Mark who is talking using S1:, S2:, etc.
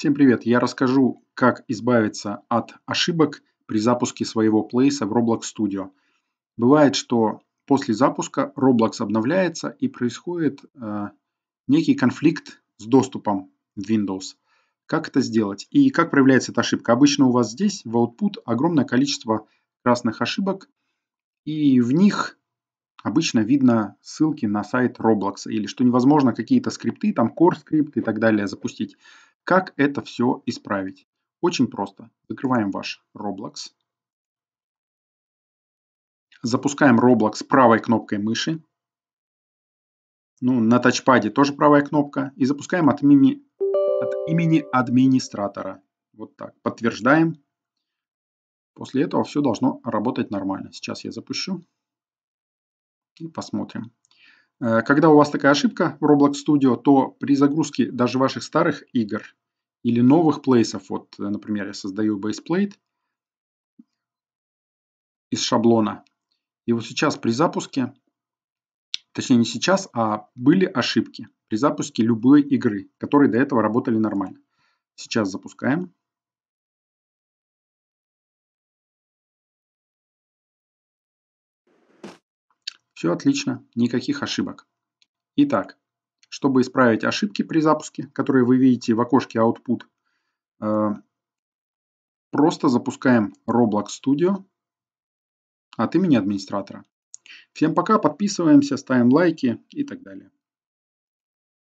S1: Всем привет! Я расскажу, как избавиться от ошибок при запуске своего плейса в Roblox Studio. Бывает, что после запуска Roblox обновляется и происходит э, некий конфликт с доступом в Windows. Как это сделать и как проявляется эта ошибка? Обычно у вас здесь в Output огромное количество красных ошибок, и в них обычно видно ссылки на сайт Roblox или что невозможно какие-то скрипты, там core скрипт и так далее запустить. Как это все исправить? Очень просто. Закрываем ваш Roblox. Запускаем Roblox правой кнопкой мыши. Ну, на тачпаде тоже правая кнопка. И запускаем от имени, от имени администратора. Вот так. Подтверждаем. После этого все должно работать нормально. Сейчас я запущу. И посмотрим. Э, когда у вас такая ошибка в Roblox Studio, то при загрузке даже ваших старых игр или новых плейсов, вот, э, например, я создаю BasePlate из шаблона, и вот сейчас при запуске, точнее не сейчас, а были ошибки при запуске любой игры, которые до этого работали нормально. Сейчас запускаем. Все отлично, никаких ошибок. Итак, чтобы исправить ошибки при запуске, которые вы видите в окошке Output, э, просто запускаем Roblox Studio от имени администратора. Всем пока, подписываемся, ставим лайки и так далее.